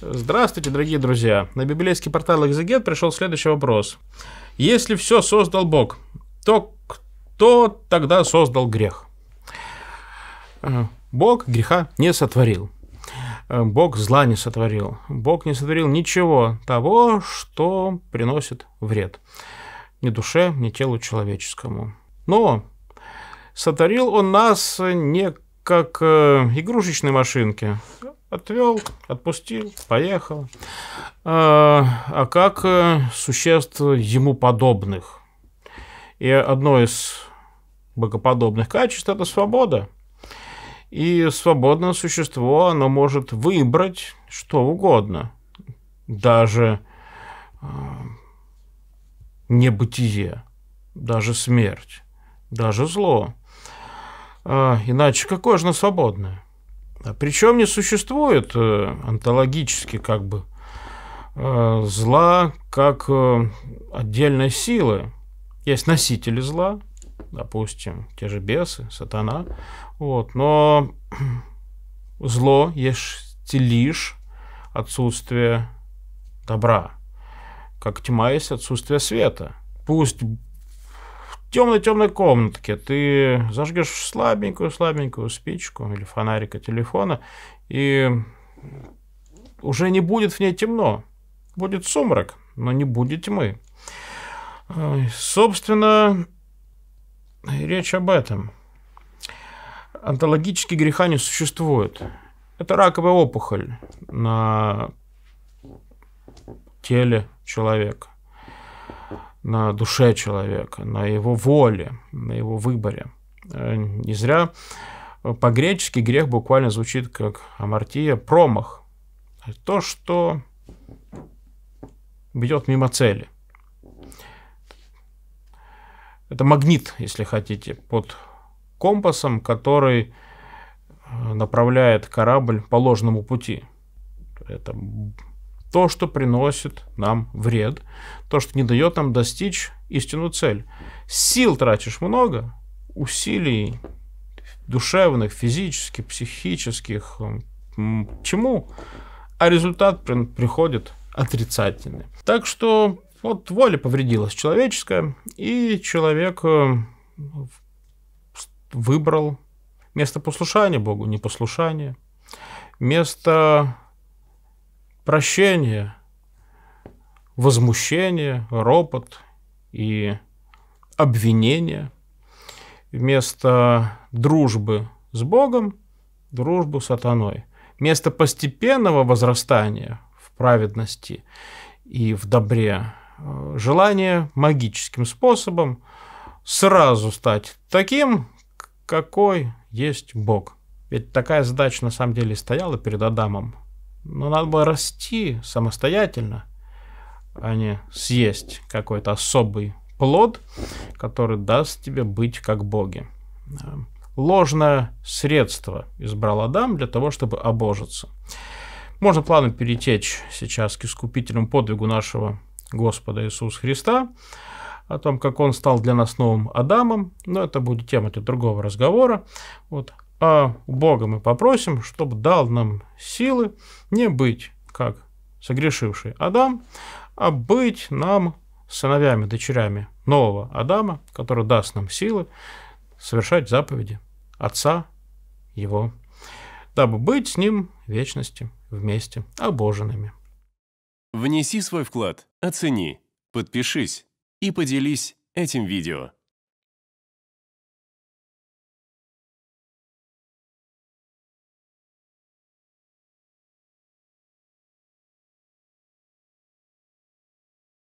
Здравствуйте, дорогие друзья. На библейский портал Экзегет пришел следующий вопрос. Если все создал Бог, то кто тогда создал грех? Э, Бог греха не сотворил. Э, Бог зла не сотворил. Бог не сотворил ничего того, что приносит вред ни душе, ни телу человеческому. Но сотворил он нас не как э, игрушечные машинки, Отвел, отпустил, поехал. А, а как э, существ ему подобных? И одно из богоподобных качеств – это свобода. И свободное существо, оно может выбрать что угодно. Даже э, небытие, даже смерть, даже зло. Э, иначе какое же оно свободное? Причем не существует э, онтологически как бы э, зла как э, отдельной силы. Есть носители зла, допустим, те же бесы, сатана. Вот, но зло есть лишь отсутствие добра, как тьма есть отсутствие света. Пусть темной-темной комнатке ты зажгешь слабенькую-слабенькую спичку или фонарика телефона, и уже не будет в ней темно. Будет сумрак, но не будет тьмы. Собственно, речь об этом. Онтологические греха не существует. Это раковая опухоль на теле человека на душе человека, на его воле, на его выборе. Э, не зря э, по-гречески грех буквально звучит как амартия, промах. А то, что бьет мимо цели. Это магнит, если хотите, под компасом, который э, направляет корабль по ложному пути. Это то, что приносит нам вред, то, что не дает нам достичь истинную цель. Сил тратишь много, усилий душевных, физических, психических, чему, а результат при, приходит отрицательный. Так что вот воля повредилась человеческая, и человек э, выбрал место послушания Богу, непослушание, место прощение, возмущение, ропот и обвинение. Вместо дружбы с Богом – дружбу с сатаной. Вместо постепенного возрастания в праведности и в добре э, – желание магическим способом сразу стать таким, какой есть Бог. Ведь такая задача на самом деле стояла перед Адамом но надо было расти самостоятельно, а не съесть какой-то особый плод, который даст тебе быть как боги. Э, ложное средство избрал Адам для того, чтобы обожиться. Можно плавно перетечь сейчас к искупительному подвигу нашего Господа Иисуса Христа, о том, как он стал для нас новым Адамом, но это будет тема для другого разговора. Вот а у Бога мы попросим, чтобы дал нам силы не быть, как согрешивший Адам, а быть нам сыновями, дочерями нового Адама, который даст нам силы совершать заповеди Отца Его, дабы быть с Ним в вечности вместе обоженными. Внеси свой вклад, оцени, подпишись и поделись этим видео.